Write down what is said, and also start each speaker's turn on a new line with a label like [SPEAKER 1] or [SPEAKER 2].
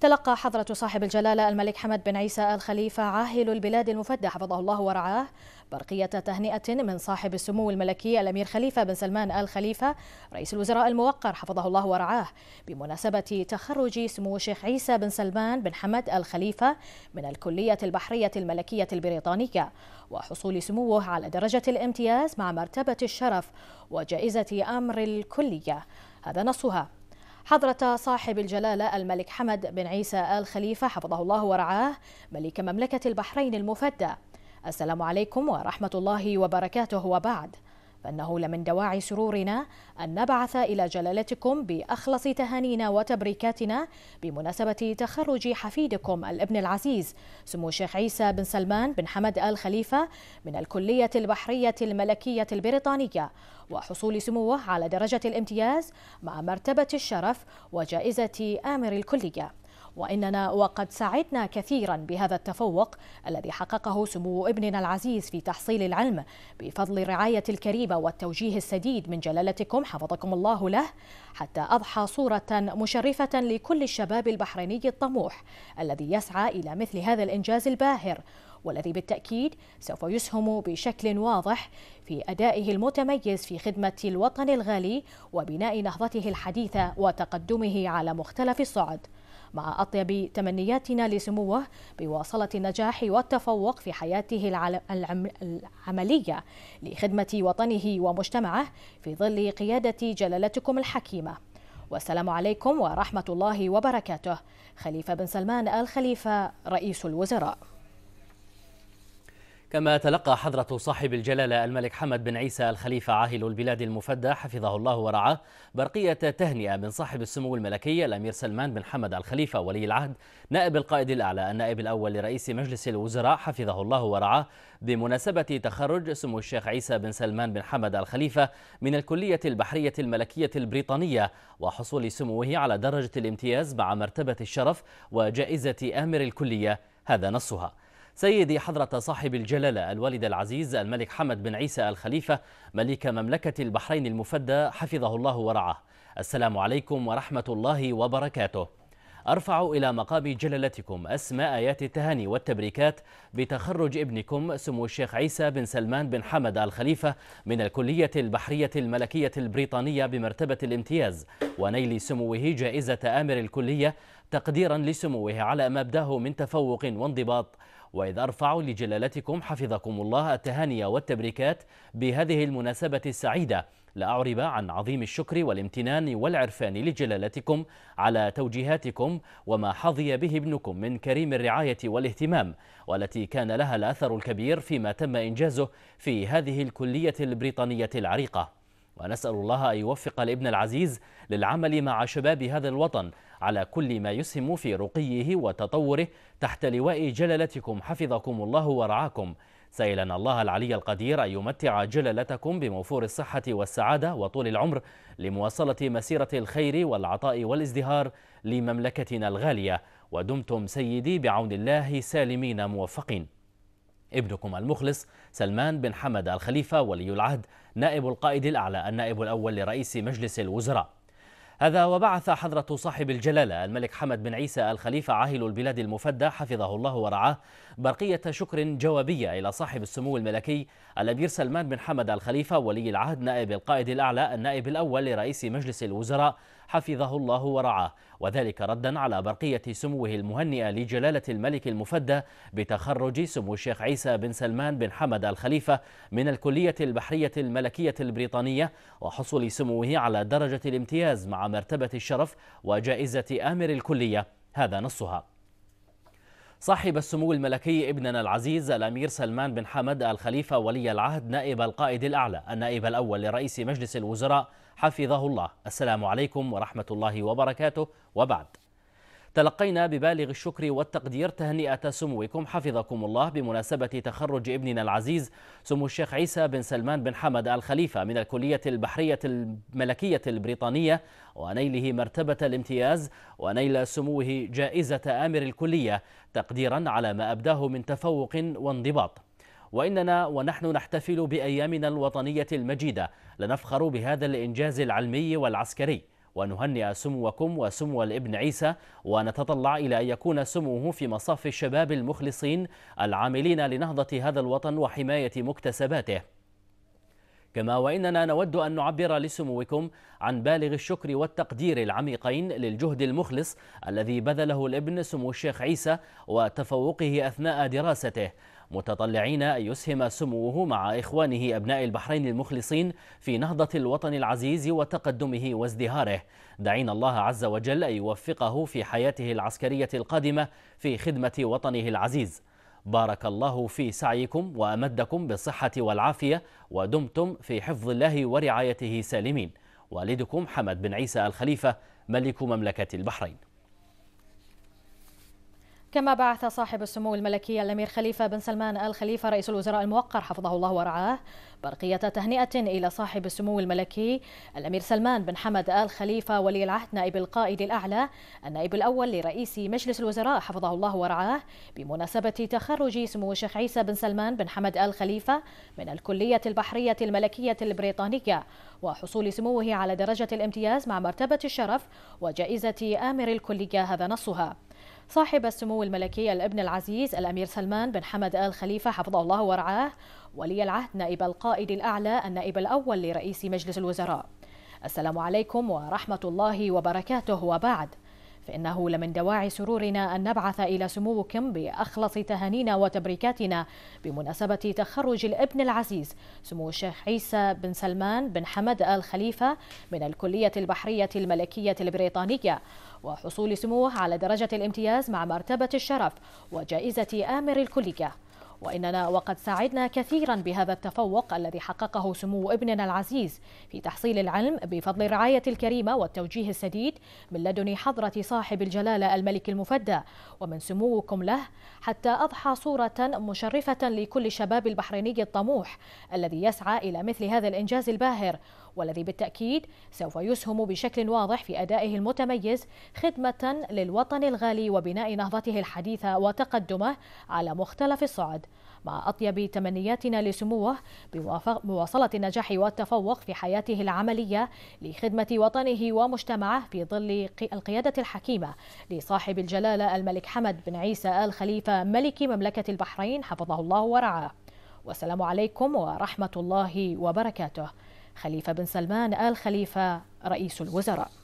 [SPEAKER 1] تلقى حضرة صاحب الجلالة الملك حمد بن عيسى الخليفة عاهل البلاد المفدى حفظه الله ورعاه برقية تهنئة من صاحب السمو الملكي الأمير خليفة بن سلمان الخليفة رئيس الوزراء الموقر حفظه الله ورعاه بمناسبة تخرج سمو الشيخ عيسى بن سلمان بن حمد الخليفة من الكلية البحرية الملكية البريطانية وحصول سموه على درجة الامتياز مع مرتبة الشرف وجائزة أمر الكلية هذا نصها حضرة صاحب الجلالة الملك حمد بن عيسى آل خليفة حفظه الله ورعاه ملك مملكة البحرين المفدى السلام عليكم ورحمة الله وبركاته وبعد فإنه لمن دواعي سرورنا أن نبعث إلى جلالتكم بأخلص تهانينا وتبريكاتنا بمناسبة تخرج حفيدكم الابن العزيز سمو الشيخ عيسى بن سلمان بن حمد آل خليفة من الكلية البحرية الملكية البريطانية وحصول سموه على درجة الامتياز مع مرتبة الشرف وجائزة آمر الكلية وإننا وقد سعدنا كثيرا بهذا التفوق الذي حققه سمو ابننا العزيز في تحصيل العلم بفضل الرعاية الكريمة والتوجيه السديد من جلالتكم حفظكم الله له حتى أضحى صورة مشرفة لكل الشباب البحريني الطموح الذي يسعى إلى مثل هذا الإنجاز الباهر والذي بالتأكيد سوف يسهم بشكل واضح في أدائه المتميز في خدمة الوطن الغالي وبناء نهضته الحديثة وتقدمه على مختلف الصعد مع أطيب تمنياتنا لسموه بواصلة النجاح والتفوق في حياته العملية لخدمة وطنه ومجتمعه في ظل قيادة جلالتكم الحكيمة والسلام عليكم ورحمة الله وبركاته خليفة بن سلمان الخليفة رئيس الوزراء
[SPEAKER 2] كما تلقى حضرة صاحب الجلالة الملك حمد بن عيسى الخليفة عاهل البلاد المفدى حفظه الله ورعاه برقية تهنئة من صاحب السمو الملكي الأمير سلمان بن حمد الخليفة ولي العهد نائب القائد الأعلى النائب الأول لرئيس مجلس الوزراء حفظه الله ورعاه بمناسبة تخرج سمو الشيخ عيسى بن سلمان بن حمد الخليفة من الكلية البحرية الملكية البريطانية وحصول سموه على درجة الامتياز مع مرتبة الشرف وجائزة آمر الكلية هذا نصها سيدي حضرة صاحب الجلالة الوالد العزيز الملك حمد بن عيسى الخليفة ملك مملكة البحرين المفدى حفظه الله ورعاه السلام عليكم ورحمة الله وبركاته أرفع إلى مقام جلالتكم أسماء آيات التهاني والتبريكات بتخرج ابنكم سمو الشيخ عيسى بن سلمان بن حمد الخليفة من الكلية البحرية الملكية البريطانية بمرتبة الامتياز ونيل سموه جائزة آمر الكلية تقديرا لسموه على ما أبداه من تفوق وانضباط وإذ أرفع لجلالتكم حفظكم الله التهاني والتبريكات بهذه المناسبة السعيدة لأعرب عن عظيم الشكر والامتنان والعرفان لجلالتكم على توجيهاتكم وما حظي به ابنكم من كريم الرعاية والاهتمام والتي كان لها الأثر الكبير فيما تم إنجازه في هذه الكلية البريطانية العريقة ونسأل الله أن يوفق الابن العزيز للعمل مع شباب هذا الوطن على كل ما يسهم في رقيه وتطوره تحت لواء جلالتكم حفظكم الله ورعاكم سائلنا الله العلي القدير أن يمتع جلالتكم بموفور الصحة والسعادة وطول العمر لمواصلة مسيرة الخير والعطاء والازدهار لمملكتنا الغالية ودمتم سيدي بعون الله سالمين موفقين ابنكم المخلص سلمان بن حمد الخليفة ولي العهد نائب القائد الأعلى النائب الأول لرئيس مجلس الوزراء هذا وبعث حضرة صاحب الجلالة الملك حمد بن عيسى الخليفة عاهل البلاد المفدى حفظه الله ورعاه برقية شكر جوابية إلى صاحب السمو الملكي الأمير سلمان بن حمد الخليفة ولي العهد نائب القائد الأعلى النائب الأول لرئيس مجلس الوزراء حفظه الله ورعاه وذلك ردا على برقية سموه المهنئة لجلالة الملك المفدى بتخرج سمو الشيخ عيسى بن سلمان بن حمد الخليفة من الكلية البحرية الملكية البريطانية وحصول سموه على درجة الامتياز مع مرتبة الشرف وجائزة آمر الكلية هذا نصها صاحب السمو الملكي ابننا العزيز الأمير سلمان بن حمد الخليفة ولي العهد نائب القائد الأعلى النائب الأول لرئيس مجلس الوزراء حفظه الله السلام عليكم ورحمة الله وبركاته وبعد تلقينا ببالغ الشكر والتقدير تهنئة سموكم حفظكم الله بمناسبة تخرج ابننا العزيز سمو الشيخ عيسى بن سلمان بن حمد الخليفة من الكلية البحرية الملكية البريطانية ونيله مرتبة الامتياز ونيل سموه جائزة آمر الكلية تقديرا على ما أبداه من تفوق وانضباط وإننا ونحن نحتفل بأيامنا الوطنية المجيدة لنفخر بهذا الإنجاز العلمي والعسكري ونهنئ سموكم وسمو الابن عيسى ونتطلع إلى أن يكون سموه في مصاف الشباب المخلصين العاملين لنهضة هذا الوطن وحماية مكتسباته كما وإننا نود أن نعبر لسموكم عن بالغ الشكر والتقدير العميقين للجهد المخلص الذي بذله الابن سمو الشيخ عيسى وتفوقه أثناء دراسته متطلعين أن يسهم سموه مع إخوانه أبناء البحرين المخلصين في نهضة الوطن العزيز وتقدمه وازدهاره دعينا الله عز وجل أن يوفقه في حياته العسكرية القادمة في خدمة وطنه العزيز بارك الله في سعيكم وأمدكم بالصحة والعافية ودمتم في حفظ الله ورعايته سالمين والدكم حمد بن عيسى الخليفة ملك مملكة البحرين
[SPEAKER 1] كما بعث صاحب السمو الملكي الأمير خليفة بن سلمان آل خليفة رئيس الوزراء الموقر حفظه الله ورعاه برقية تهنئة إلى صاحب السمو الملكي الأمير سلمان بن حمد آل خليفة ولي العهد نائب القائد الأعلى النائب الأول لرئيس مجلس الوزراء حفظه الله ورعاه بمناسبة تخرج سمو الشيخ عيسى بن سلمان بن حمد آل خليفة من الكلية البحرية الملكية البريطانية وحصول سموه على درجة الامتياز مع مرتبة الشرف وجائزة آمر الكلية هذا نصها صاحب السمو الملكي الابن العزيز الأمير سلمان بن حمد آل خليفة حفظه الله ورعاه ولي العهد نائب القائد الأعلى النائب الأول لرئيس مجلس الوزراء السلام عليكم ورحمة الله وبركاته وبعد فإنه لمن دواعي سرورنا أن نبعث إلى سموكم بأخلص تهانينا وتبريكاتنا بمناسبة تخرج الابن العزيز سمو الشيخ عيسى بن سلمان بن حمد آل خليفة من الكلية البحرية الملكية البريطانية وحصول سموه على درجة الامتياز مع مرتبة الشرف وجائزة آمر الكلية وإننا وقد سعدنا كثيرا بهذا التفوق الذي حققه سمو ابننا العزيز في تحصيل العلم بفضل الرعاية الكريمة والتوجيه السديد من لدن حضرة صاحب الجلالة الملك المفدى ومن سموكم له حتى أضحى صورة مشرفة لكل شباب البحريني الطموح الذي يسعى إلى مثل هذا الإنجاز الباهر والذي بالتأكيد سوف يسهم بشكل واضح في أدائه المتميز خدمة للوطن الغالي وبناء نهضته الحديثة وتقدمه على مختلف الصعد مع أطيب تمنياتنا لسموه بمواصلة النجاح والتفوق في حياته العملية لخدمة وطنه ومجتمعه في ظل القيادة الحكيمة لصاحب الجلالة الملك حمد بن عيسى آل خليفة ملك مملكة البحرين حفظه الله ورعاه والسلام عليكم ورحمة الله وبركاته خليفة بن سلمان آل خليفة رئيس الوزراء